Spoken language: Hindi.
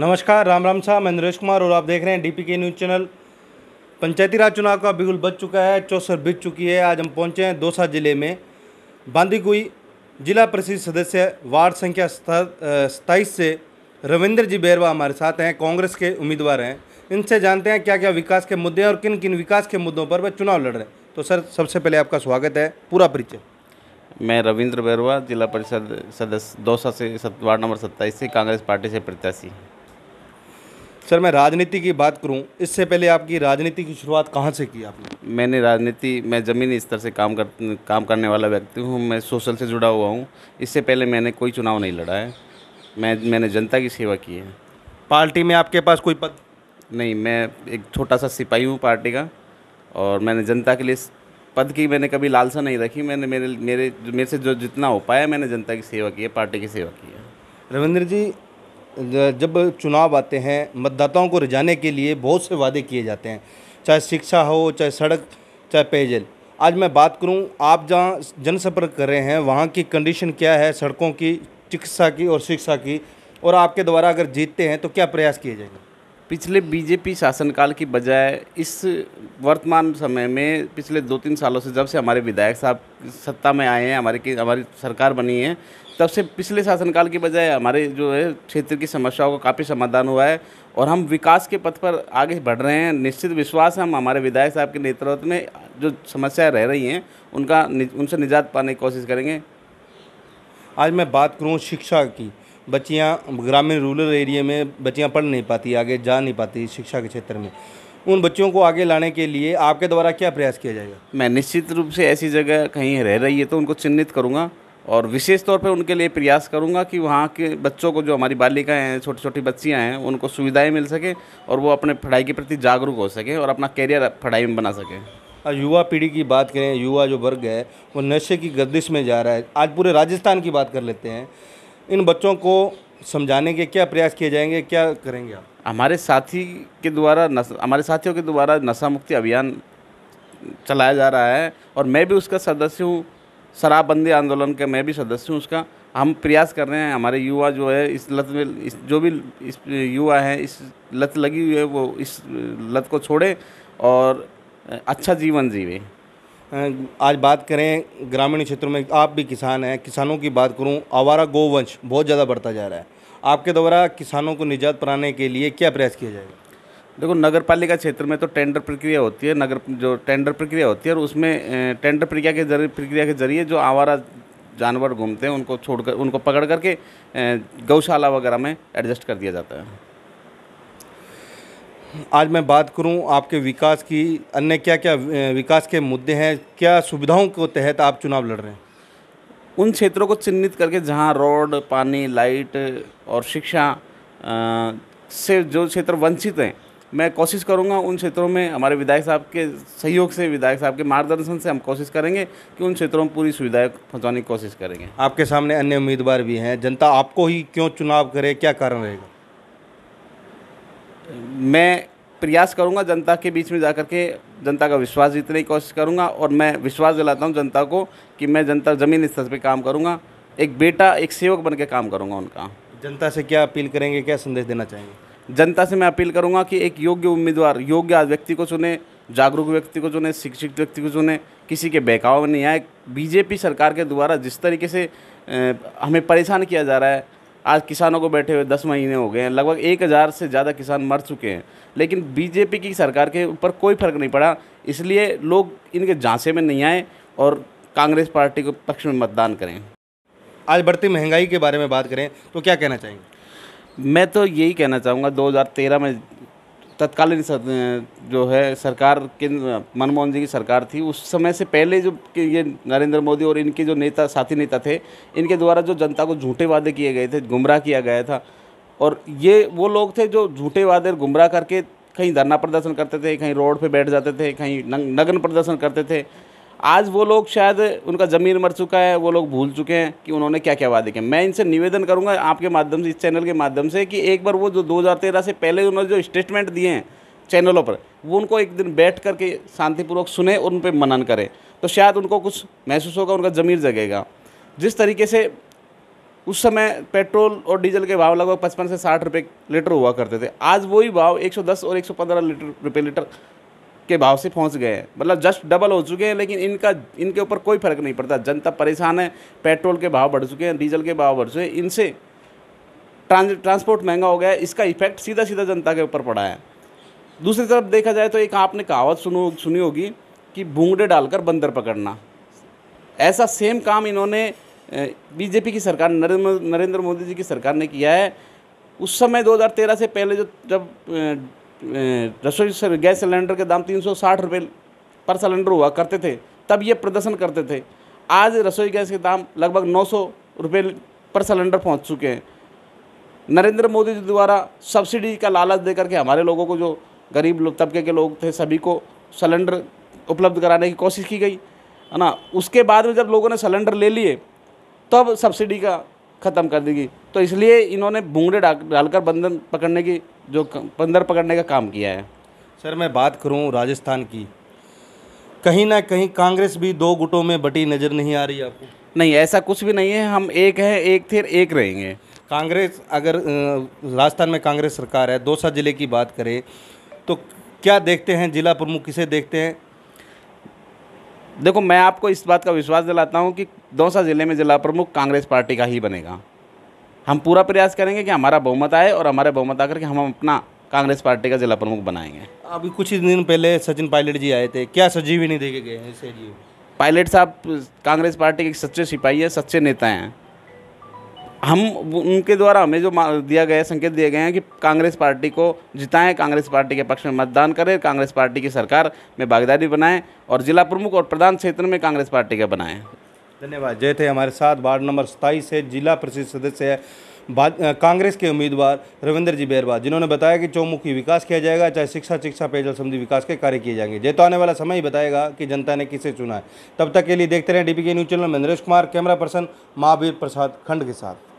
नमस्कार राम राम साहब मैं नरेश कुमार और आप देख रहे हैं DPK news channel Panchayati Raj चुनाव का बिगुल बच चुका है चौसर बीत चुकी है आज हम पहुंचे हैं दौसा जिले में बांदीकुई जिला परिषद सदस्य वार्ड संख्या सताईस से रविंद्र जी बैरवा हमारे साथ हैं कांग्रेस के उम्मीदवार हैं इनसे जानते हैं क्या क्या विकास के मुद्दे हैं और किन किन विकास के मुद्दों पर वह चुनाव लड़ रहे हैं तो सर सबसे पहले आपका स्वागत है पूरा परिचय मैं रविंद्र बैरवा जिला परिषद सदस्य दौसा से वार्ड नंबर सत्ताईस से कांग्रेस पार्टी से प्रत्याशी सर मैं राजनीति की बात करूं इससे पहले आपकी राजनीति की शुरुआत कहां से की आपने मैंने राजनीति मैं ज़मीनी स्तर से काम कर काम करने वाला व्यक्ति हूं मैं सोशल से जुड़ा हुआ हूं इससे पहले मैंने कोई चुनाव नहीं लड़ा है मैं मैंने जनता की सेवा की है पार्टी में आपके पास कोई पद नहीं मैं एक छोटा सा सिपाही हूँ पार्टी का और मैंने जनता के लिए पद की मैंने कभी लालसा नहीं रखी मैंने मेरे मेरे मेरे से जो जितना हो पाया मैंने जनता की सेवा की है पार्टी की सेवा की है रविंद्र जी जब चुनाव आते हैं मतदाताओं को रिझाने के लिए बहुत से वादे किए जाते हैं चाहे शिक्षा हो चाहे सड़क चाहे पेयजल आज मैं बात करूं आप जहां जनसंपर्क कर रहे हैं वहां की कंडीशन क्या है सड़कों की चिकित्सा की और शिक्षा की और आपके द्वारा अगर जीतते हैं तो क्या प्रयास किए जाएंगे पिछले बीजेपी शासनकाल की बजाय इस वर्तमान समय में पिछले दो तीन सालों से जब से हमारे विधायक साहब सत्ता में आए हैं हमारे की हमारी सरकार बनी है तब से पिछले शासनकाल की बजाय हमारे जो है क्षेत्र की समस्याओं का काफ़ी समाधान हुआ है और हम विकास के पथ पर आगे बढ़ रहे हैं निश्चित विश्वास हम हमारे विधायक साहब के नेतृत्व में जो समस्याएँ रह रही हैं उनका उनसे निजात पाने की कोशिश करेंगे आज मैं बात करूँ शिक्षा की बच्चियाँ ग्रामीण रूरल एरिया में बच्चियाँ पढ़ नहीं पाती आगे जा नहीं पाती शिक्षा के क्षेत्र में उन बच्चों को आगे लाने के लिए आपके द्वारा क्या प्रयास किया जाएगा मैं निश्चित रूप से ऐसी जगह कहीं रह रही है तो उनको चिन्हित करूँगा और विशेष तौर पर उनके लिए प्रयास करूँगा कि वहाँ के बच्चों को जो हमारी बालिकाएँ हैं छोटी छोटी बच्चियाँ हैं उनको सुविधाएँ मिल सकें और वो अपने पढ़ाई के प्रति जागरूक हो सकें और अपना कैरियर पढ़ाई में बना सकें युवा पीढ़ी की बात करें युवा जो वर्ग है वो नशे की गर्दिश में जा रहा है आज पूरे राजस्थान की बात कर लेते हैं इन बच्चों को समझाने के क्या प्रयास किए जाएंगे क्या करेंगे आप हमारे साथी के द्वारा हमारे साथियों के द्वारा नशा मुक्ति अभियान चलाया जा रहा है और मैं भी उसका सदस्य हूँ शराबबंदी आंदोलन का मैं भी सदस्य हूँ उसका हम प्रयास कर रहे हैं हमारे युवा जो है इस लत में इस जो भी इस युवा हैं इस लत लगी हुई है वो इस लत को छोड़े और अच्छा जीवन जीवें आज बात करें ग्रामीण क्षेत्रों में आप भी किसान हैं किसानों की बात करूं आवारा गोवंश बहुत ज़्यादा बढ़ता जा रहा है आपके द्वारा किसानों को निजात पराने के लिए क्या प्रयास किया जाएगा देखो नगर पालिका क्षेत्र में तो टेंडर प्रक्रिया होती है नगर जो टेंडर प्रक्रिया होती है और उसमें टेंडर प्रक्रिया के जरिए प्रक्रिया के जरिए जो आवारा जानवर घूमते हैं उनको छोड़कर उनको पकड़ करके गौशाला वगैरह में एडजस्ट कर दिया जाता है आज मैं बात करूं आपके विकास की अन्य क्या क्या विकास के मुद्दे हैं क्या सुविधाओं के तहत आप चुनाव लड़ रहे हैं उन क्षेत्रों को चिन्हित करके जहां रोड पानी लाइट और शिक्षा से जो क्षेत्र वंचित हैं मैं कोशिश करूंगा उन क्षेत्रों में हमारे विधायक साहब के सहयोग से विधायक साहब के मार्गदर्शन से हम कोशिश करेंगे कि उन क्षेत्रों में पूरी सुविधाएं पहुंचाने की कोशिश करेंगे आपके सामने अन्य उम्मीदवार भी हैं जनता आपको ही क्यों चुनाव करे क्या कारण रहेगा मैं प्रयास करूंगा जनता के बीच में जा कर के जनता का विश्वास जीतने की कोशिश करूंगा और मैं विश्वास दिलाता हूं जनता को कि मैं जनता ज़मीन स्तर पर काम करूंगा एक बेटा एक सेवक बन के काम करूंगा उनका जनता से क्या अपील करेंगे क्या संदेश देना चाहेंगे जनता से मैं अपील करूंगा कि एक योग्य उम्मीदवार योग्य व्यक्ति को चुने जागरूक व्यक्ति को चुने शिक्षित व्यक्ति को चुने किसी के बहकाव में नहीं आए बीजेपी सरकार के द्वारा जिस तरीके से हमें परेशान किया जा रहा है आज किसानों को बैठे हुए दस महीने हो गए हैं लगभग एक हज़ार से ज़्यादा किसान मर चुके हैं लेकिन बीजेपी की सरकार के ऊपर कोई फर्क नहीं पड़ा इसलिए लोग इनके झांसे में नहीं आए और कांग्रेस पार्टी के पक्ष में मतदान करें आज बढ़ती महंगाई के बारे में बात करें तो क्या कहना चाहेंगे मैं तो यही कहना चाहूँगा 2013 में तत्कालीन जो है सरकार के मनमोहन जी की सरकार थी उस समय से पहले जो ये नरेंद्र मोदी और इनके जो नेता साथी नेता थे इनके द्वारा जो जनता को झूठे वादे किए गए थे गुमराह किया गया था और ये वो लोग थे जो झूठे वादे गुमराह करके कहीं धरना प्रदर्शन करते थे कहीं रोड पे बैठ जाते थे कहीं नग्न प्रदर्शन करते थे आज वो लोग शायद उनका ज़मीर मर चुका है वो लोग भूल चुके हैं कि उन्होंने क्या क्या वादे किए मैं इनसे निवेदन करूँगा आपके माध्यम से इस चैनल के माध्यम से कि एक बार वो जो दो से पहले उन्होंने जो स्टेटमेंट दिए हैं चैनलों पर वो उनको एक दिन बैठ करके शांतिपूर्वक सुने और उन पर मनन करें तो शायद उनको कुछ महसूस होगा उनका ज़मीर जगेगा जिस तरीके से उस समय पेट्रोल और डीजल के भाव लगभग पचपन से साठ रुपये लीटर हुआ करते थे आज वही भाव 110 और 115 लीटर रुपये लीटर के भाव से पहुंच गए हैं मतलब जस्ट डबल हो चुके हैं लेकिन इनका इनके ऊपर कोई फर्क नहीं पड़ता जनता परेशान है पेट्रोल के भाव बढ़ चुके हैं डीजल के भाव बढ़ चुके हैं इनसे ट्रांसपोर्ट महंगा हो गया है इसका इफेक्ट सीधा सीधा जनता के ऊपर पड़ा है दूसरी तरफ देखा जाए तो एक आपने कहावत सुनो सुनी होगी कि भूंगड़े डालकर बंदर पकड़ना ऐसा सेम काम इन्होंने बीजेपी की सरकार नरेंद्र मोदी जी की सरकार ने किया है उस समय 2013 से पहले जो जब रसोई से गैस सिलेंडर के दाम तीन सौ साठ रुपये पर सिलेंडर हुआ करते थे तब ये प्रदर्शन करते थे आज रसोई गैस के दाम लगभग नौ सौ रुपये पर सिलेंडर पहुंच चुके हैं नरेंद्र मोदी जी द्वारा सब्सिडी का लालच दे करके हमारे लोगों को जो गरीब तबके के लोग थे सभी को सिलेंडर उपलब्ध कराने की कोशिश की गई है ना उसके बाद में जब लोगों ने सिलेंडर ले लिए तब सब्सिडी का ख़त्म कर दी गई तो इसलिए इन्होंने भूंगड़े डालकर बंधन पकड़ने की जो बंदर पकड़ने का काम किया है सर मैं बात करूं राजस्थान की कहीं ना कहीं कांग्रेस भी दो गुटों में बटी नज़र नहीं आ रही आपको नहीं ऐसा कुछ भी नहीं है हम एक हैं एक थे एक रहेंगे कांग्रेस अगर राजस्थान में कांग्रेस सरकार है दौसा ज़िले की बात करें तो क्या देखते हैं जिला प्रमुख किसे देखते हैं देखो मैं आपको इस बात का विश्वास दिलाता हूँ कि दौसा ज़िले में ज़िला प्रमुख कांग्रेस पार्टी का ही बनेगा हम पूरा प्रयास करेंगे कि हमारा बहुमत आए और हमारे बहुमत आकर के हम अपना कांग्रेस पार्टी का जिला प्रमुख बनाएंगे अभी कुछ ही दिन पहले सचिन पायलट जी आए थे क्या सजीवी नहीं देखे गए पायलट साहब कांग्रेस पार्टी के सच्चे सिपाही है सच्चे नेता हैं हम उनके द्वारा हमें जो दिया गया संकेत दिए गए हैं कि कांग्रेस पार्टी को जिताएं कांग्रेस पार्टी के पक्ष में मतदान करें कांग्रेस पार्टी की सरकार में भागीदारी बनाएं और जिला प्रमुख और प्रधान क्षेत्र में कांग्रेस पार्टी का बनाएं धन्यवाद जय थे हमारे साथ वार्ड नंबर सताईस है जिला परिषद सदस्य है कांग्रेस के उम्मीदवार रविंद्र जी बैरवा जिन्होंने बताया कि चौमुखी विकास किया जाएगा चाहे शिक्षा शिक्षा पेयजल संबंधी विकास के कार्य किए जाएंगे जय तो आने वाला समय ही बताएगा कि जनता ने किसे चुना है तब तक के लिए देखते रहें डीपी के न्यूज चैनल में नरेश कुमार कैमरा पर्सन महावीर प्रसाद खंड के साथ